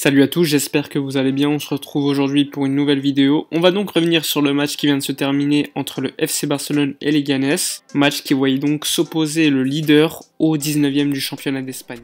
Salut à tous, j'espère que vous allez bien, on se retrouve aujourd'hui pour une nouvelle vidéo. On va donc revenir sur le match qui vient de se terminer entre le FC Barcelone et les Ganes, match qui voyait donc s'opposer le leader au 19 ème du championnat d'Espagne.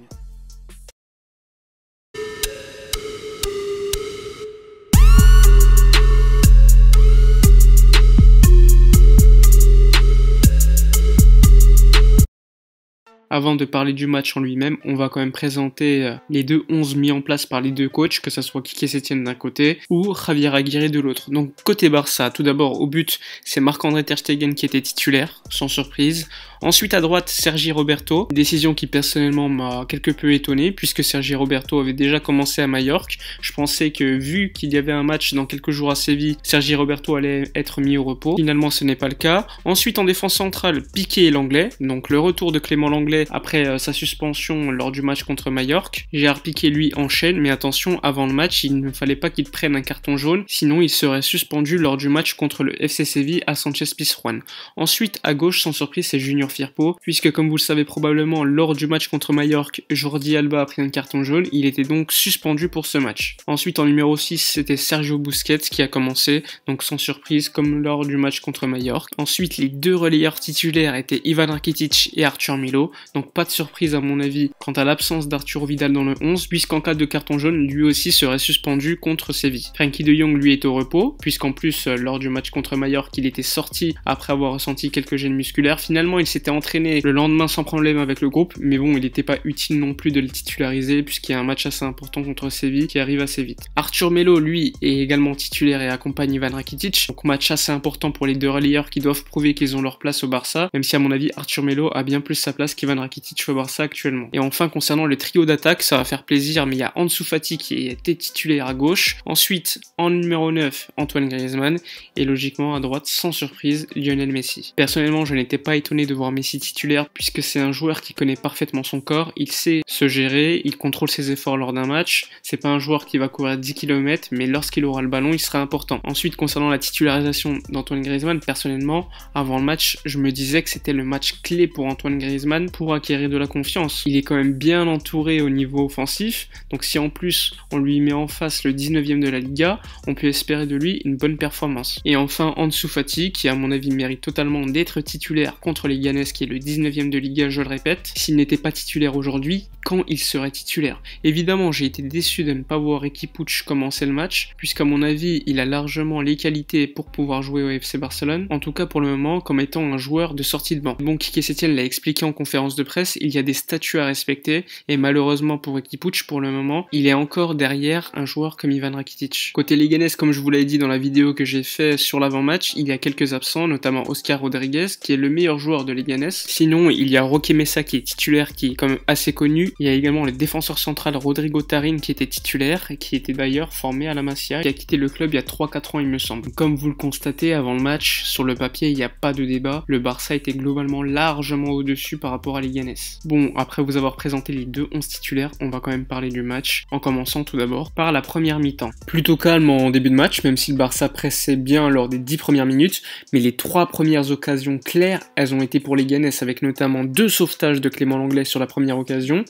Avant de parler du match en lui-même, on va quand même présenter euh, les deux 11 mis en place par les deux coachs, que ce soit Kike Sétienne d'un côté ou Javier Aguirre de l'autre. Donc côté Barça, tout d'abord au but, c'est Marc-André Ter Stegen qui était titulaire, sans surprise. Ensuite à droite, Sergi Roberto, décision qui personnellement m'a quelque peu étonné puisque Sergi Roberto avait déjà commencé à Majorque. Je pensais que vu qu'il y avait un match dans quelques jours à Séville, Sergi Roberto allait être mis au repos. Finalement, ce n'est pas le cas. Ensuite en défense centrale, Piqué et l'Anglais, donc le retour de Clément Langlais après euh, sa suspension lors du match contre Mallorca. J'ai Piqué, lui, enchaîne, mais attention, avant le match, il ne fallait pas qu'il prenne un carton jaune, sinon il serait suspendu lors du match contre le FC Séville à Sanchez Pizjuan. Ensuite, à gauche, sans surprise, c'est Junior Firpo, puisque comme vous le savez probablement, lors du match contre Mallorca, Jordi Alba a pris un carton jaune, il était donc suspendu pour ce match. Ensuite, en numéro 6, c'était Sergio Busquets qui a commencé, donc sans surprise, comme lors du match contre Mallorca. Ensuite, les deux relayeurs titulaires étaient Ivan Rakitic et Arthur Milo, donc pas de surprise à mon avis quant à l'absence d'Arthur Vidal dans le 11, puisqu'en cas de carton jaune, lui aussi serait suspendu contre Séville. Frankie de Jong lui est au repos, puisqu'en plus, euh, lors du match contre Mallorca, il était sorti après avoir ressenti quelques gènes musculaires. Finalement, il s'était entraîné le lendemain sans problème avec le groupe, mais bon, il n'était pas utile non plus de le titulariser, puisqu'il y a un match assez important contre Séville qui arrive assez vite. Arthur Melo, lui, est également titulaire et accompagne Ivan Rakitic, donc match assez important pour les deux rallyeurs qui doivent prouver qu'ils ont leur place au Barça, même si à mon avis, Arthur Melo a bien plus sa place qu'Ivan je veux voir ça actuellement. Et enfin concernant le trio d'attaque, ça va faire plaisir, mais il y a Ansu Fati qui était titulaire à gauche. Ensuite, en numéro 9, Antoine Griezmann et logiquement à droite sans surprise Lionel Messi. Personnellement, je n'étais pas étonné de voir Messi titulaire puisque c'est un joueur qui connaît parfaitement son corps, il sait se gérer, il contrôle ses efforts lors d'un match. C'est pas un joueur qui va courir 10 km, mais lorsqu'il aura le ballon, il sera important. Ensuite, concernant la titularisation d'Antoine Griezmann, personnellement, avant le match, je me disais que c'était le match clé pour Antoine Griezmann pour acquérir de la confiance. Il est quand même bien entouré au niveau offensif, donc si en plus on lui met en face le 19 e de la Liga, on peut espérer de lui une bonne performance. Et enfin, Ansu Fati, qui à mon avis mérite totalement d'être titulaire contre les Ganes, qui est le 19 e de Liga, je le répète. S'il n'était pas titulaire aujourd'hui, quand il serait titulaire. Évidemment, j'ai été déçu de ne pas voir Ricky commencer le match, puisqu'à mon avis, il a largement les qualités pour pouvoir jouer au FC Barcelone, en tout cas pour le moment, comme étant un joueur de sortie de banc. Bon, Kike l'a expliqué en conférence de presse, il y a des statuts à respecter, et malheureusement pour Ricky pour le moment, il est encore derrière un joueur comme Ivan Rakitic. Côté Leganés, comme je vous l'avais dit dans la vidéo que j'ai faite sur l'avant-match, il y a quelques absents, notamment Oscar Rodriguez, qui est le meilleur joueur de Leganés. Sinon, il y a Roque Mesa qui est titulaire, qui est comme assez connu, il y a également le défenseur central Rodrigo Tarin qui était titulaire et qui était d'ailleurs formé à la Masia, qui a quitté le club il y a 3-4 ans il me semble. Comme vous le constatez avant le match, sur le papier il n'y a pas de débat, le Barça était globalement largement au-dessus par rapport à Liganes. Bon, après vous avoir présenté les deux 11 titulaires, on va quand même parler du match, en commençant tout d'abord par la première mi-temps. Plutôt calme en début de match, même si le Barça pressait bien lors des 10 premières minutes, mais les trois premières occasions claires, elles ont été pour les avec notamment deux sauvetages de Clément Langlais sur la première occasion,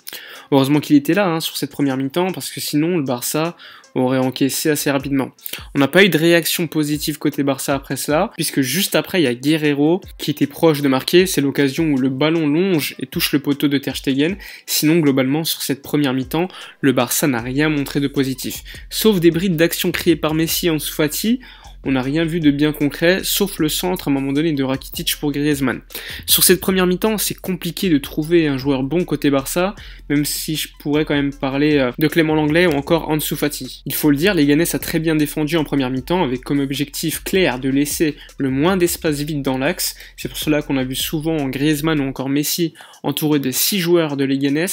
Heureusement qu'il était là hein, sur cette première mi-temps parce que sinon le Barça aurait encaissé assez rapidement. On n'a pas eu de réaction positive côté Barça après cela, puisque juste après, il y a Guerrero qui était proche de marquer. C'est l'occasion où le ballon longe et touche le poteau de Ter Stegen. Sinon, globalement, sur cette première mi-temps, le Barça n'a rien montré de positif. Sauf des brides d'action créées par Messi en Fati, on n'a rien vu de bien concret, sauf le centre à un moment donné de Rakitic pour Griezmann. Sur cette première mi-temps, c'est compliqué de trouver un joueur bon côté Barça, même si je pourrais quand même parler euh, de Clément Langlais ou encore Ansu Fati. Il faut le dire, les a très bien défendu en première mi-temps, avec comme objectif clair de laisser le moins d'espace vide dans l'axe. C'est pour cela qu'on a vu souvent Griezmann ou encore Messi entouré de 6 joueurs de Leganés,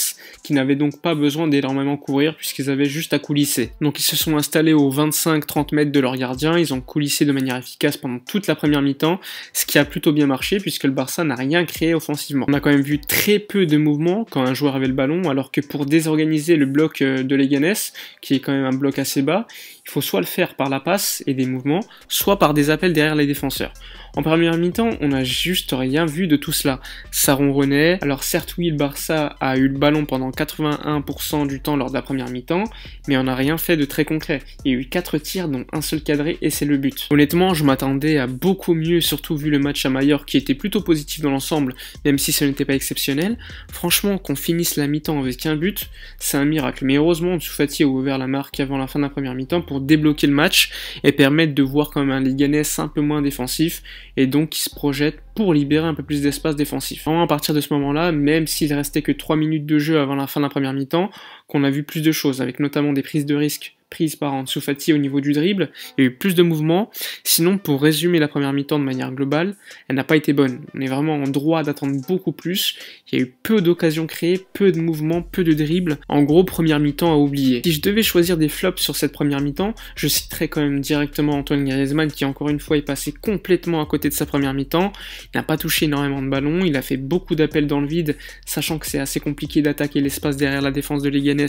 qui n'avaient donc pas besoin d'énormément courir puisqu'ils avaient juste à coulisser. Donc ils se sont installés aux 25-30 mètres de leur gardien, ils ont coulissé de manière efficace pendant toute la première mi-temps, ce qui a plutôt bien marché puisque le Barça n'a rien créé offensivement. On a quand même vu très peu de mouvements quand un joueur avait le ballon, alors que pour désorganiser le bloc euh, de Leganés, qui est quand même un bloc assez bas, il faut soit le faire par la passe et des mouvements, soit par des appels derrière les défenseurs. En première mi-temps, on n'a juste rien vu de tout cela. Ça ronronnait, alors certes oui, le Barça a eu le ballon pendant 81% du temps lors de la première mi-temps, mais on n'a rien fait de très concret. Il y a eu 4 tirs dont un seul cadré et c'est le but. Honnêtement, je m'attendais à beaucoup mieux, surtout vu le match à Mayor qui était plutôt positif dans l'ensemble, même si ce n'était pas exceptionnel. Franchement, qu'on finisse la mi-temps avec un but, c'est un miracle. Mais heureusement, Soufati a ouvert la marque avant la fin de la première mi-temps pour débloquer le match et permettre de voir comme un Liganais un peu moins défensif et donc qui se projette pour libérer un peu plus d'espace défensif. à partir de ce moment-là, même s'il restait que 3 minutes de jeu avant la fin de la première mi-temps, qu'on a vu plus de choses, avec notamment des prises de risques, prise par Ansu Fati au niveau du dribble, il y a eu plus de mouvements. Sinon, pour résumer la première mi-temps de manière globale, elle n'a pas été bonne. On est vraiment en droit d'attendre beaucoup plus. Il y a eu peu d'occasions créées, peu de mouvements, peu de dribbles. En gros, première mi-temps à oublier. Si je devais choisir des flops sur cette première mi-temps, je citerai quand même directement Antoine Griezmann qui encore une fois est passé complètement à côté de sa première mi-temps. Il n'a pas touché énormément de ballons, il a fait beaucoup d'appels dans le vide, sachant que c'est assez compliqué d'attaquer l'espace derrière la défense de Leganés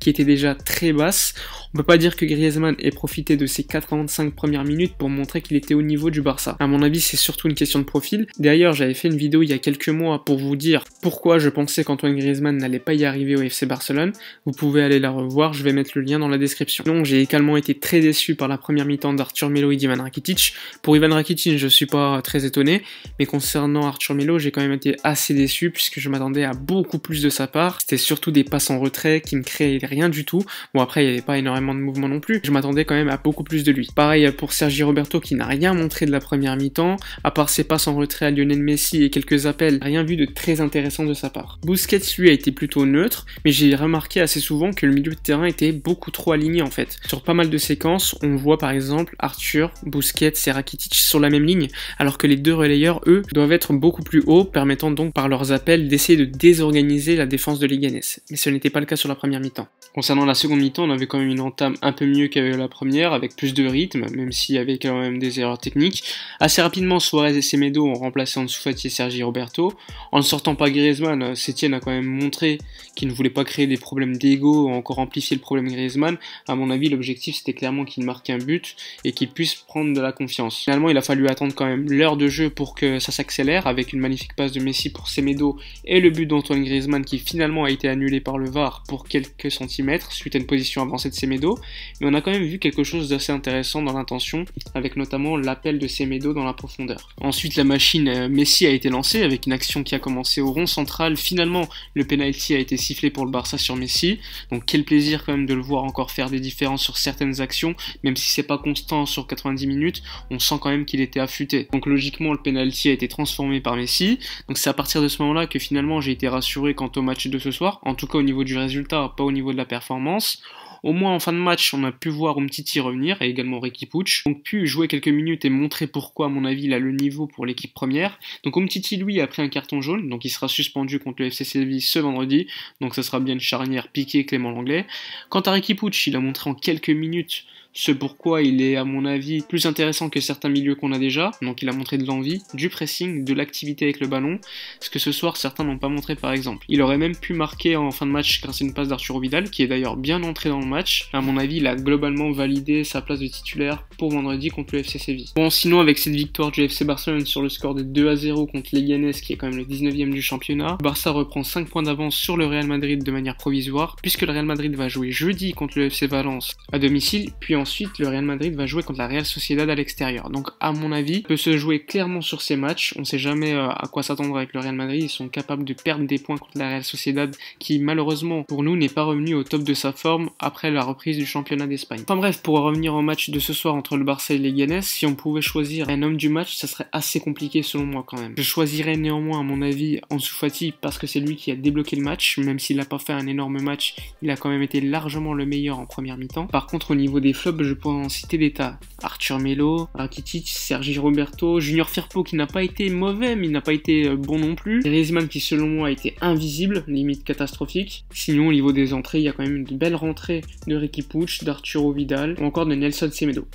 qui était déjà très basse. On peut pas dire que Griezmann ait profité de ses 85 premières minutes pour montrer qu'il était au niveau du Barça. À mon avis, c'est surtout une question de profil. D'ailleurs, j'avais fait une vidéo il y a quelques mois pour vous dire pourquoi je pensais qu'Antoine Griezmann n'allait pas y arriver au FC Barcelone. Vous pouvez aller la revoir, je vais mettre le lien dans la description. Donc, j'ai également été très déçu par la première mi-temps d'Arthur Melo et d'Ivan Rakitic. Pour Ivan Rakitic, je suis pas très étonné, mais concernant Arthur Melo, j'ai quand même été assez déçu puisque je m'attendais à beaucoup plus de sa part. C'était surtout des passes en retrait qui ne créaient rien du tout. Bon, après, il n'y avait pas énormément de mouvement non plus. Je m'attendais quand même à beaucoup plus de lui. Pareil pour Sergi Roberto qui n'a rien montré de la première mi-temps, à part ses passes en retrait à Lionel Messi et quelques appels, rien vu de très intéressant de sa part. Busquets lui a été plutôt neutre, mais j'ai remarqué assez souvent que le milieu de terrain était beaucoup trop aligné en fait. Sur pas mal de séquences, on voit par exemple Arthur, Busquets et Rakitic sur la même ligne, alors que les deux relayeurs, eux, doivent être beaucoup plus hauts, permettant donc par leurs appels d'essayer de désorganiser la défense de Leganés. Mais ce n'était pas le cas sur la première mi-temps. Concernant la seconde mi-temps, on avait quand même une entame un peu mieux qu'avec la première, avec plus de rythme, même s'il y avait quand même des erreurs techniques. Assez rapidement, Suarez et Semedo ont remplacé en Fati et Sergi Roberto. En ne sortant pas Griezmann, Sétienne a quand même montré qu'il ne voulait pas créer des problèmes d'ego ou encore amplifier le problème Griezmann. À mon avis, l'objectif c'était clairement qu'il marque un but et qu'il puisse prendre de la confiance. Finalement, il a fallu attendre quand même l'heure de jeu pour que ça s'accélère, avec une magnifique passe de Messi pour Semedo et le but d'Antoine Griezmann qui finalement a été annulé par le VAR pour quelques centimètres suite à une position avancée de Semedo mais on a quand même vu quelque chose d'assez intéressant dans l'intention, avec notamment l'appel de Semedo dans la profondeur. Ensuite, la machine euh, Messi a été lancée avec une action qui a commencé au rond central. Finalement, le penalty a été sifflé pour le Barça sur Messi. Donc quel plaisir quand même de le voir encore faire des différences sur certaines actions, même si c'est pas constant sur 90 minutes, on sent quand même qu'il était affûté. Donc logiquement, le penalty a été transformé par Messi. Donc c'est à partir de ce moment-là que finalement j'ai été rassuré quant au match de ce soir, en tout cas au niveau du résultat, pas au niveau de la performance. Au moins en fin de match, on a pu voir Omtiti revenir et également Ricky On Donc pu jouer quelques minutes et montrer pourquoi, à mon avis, il a le niveau pour l'équipe première. Donc Omtiti, lui, a pris un carton jaune, donc il sera suspendu contre le FC Séville ce vendredi. Donc ça sera bien une charnière piqué Clément Langlais. Quant à Ricky Pooch, il a montré en quelques minutes ce pourquoi il est à mon avis plus intéressant que certains milieux qu'on a déjà, donc il a montré de l'envie, du pressing, de l'activité avec le ballon, ce que ce soir certains n'ont pas montré par exemple. Il aurait même pu marquer en fin de match grâce à une passe d'Arturo Vidal, qui est d'ailleurs bien entré dans le match. À mon avis, il a globalement validé sa place de titulaire pour vendredi contre le FC Séville. Bon, sinon, avec cette victoire du FC Barcelone sur le score de 2 à 0 contre les qui est quand même le 19ème du championnat, Barça reprend 5 points d'avance sur le Real Madrid de manière provisoire, puisque le Real Madrid va jouer jeudi contre le FC Valence à domicile, puis ensuite le Real Madrid va jouer contre la Real Sociedad à l'extérieur. Donc, à mon avis, peut se jouer clairement sur ces matchs. On sait jamais euh, à quoi s'attendre avec le Real Madrid. Ils sont capables de perdre des points contre la Real Sociedad, qui malheureusement pour nous n'est pas revenu au top de sa forme après la reprise du championnat d'Espagne. Enfin bref, pour revenir au match de ce soir entre entre le Barça et les Ganes, si on pouvait choisir un homme du match, ça serait assez compliqué selon moi quand même. Je choisirais néanmoins à mon avis Ansu Fati parce que c'est lui qui a débloqué le match, même s'il n'a pas fait un énorme match, il a quand même été largement le meilleur en première mi-temps. Par contre au niveau des flops, je pourrais en citer des tas. Arthur Melo, Rakitic, Sergi Roberto, Junior Firpo qui n'a pas été mauvais mais il n'a pas été euh, bon non plus, Griezmann qui selon moi a été invisible, limite catastrophique. Sinon au niveau des entrées, il y a quand même une belle rentrée de Ricky Pouch, d'Arturo Vidal ou encore de Nelson Semedo.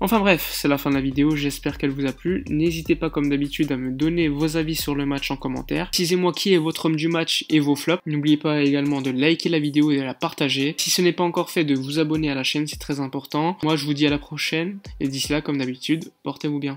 Enfin bref, c'est la fin de la vidéo, j'espère qu'elle vous a plu. N'hésitez pas comme d'habitude à me donner vos avis sur le match en commentaire. dites moi qui est votre homme du match et vos flops. N'oubliez pas également de liker la vidéo et de la partager. Si ce n'est pas encore fait, de vous abonner à la chaîne, c'est très important. Moi je vous dis à la prochaine et d'ici là comme d'habitude, portez-vous bien.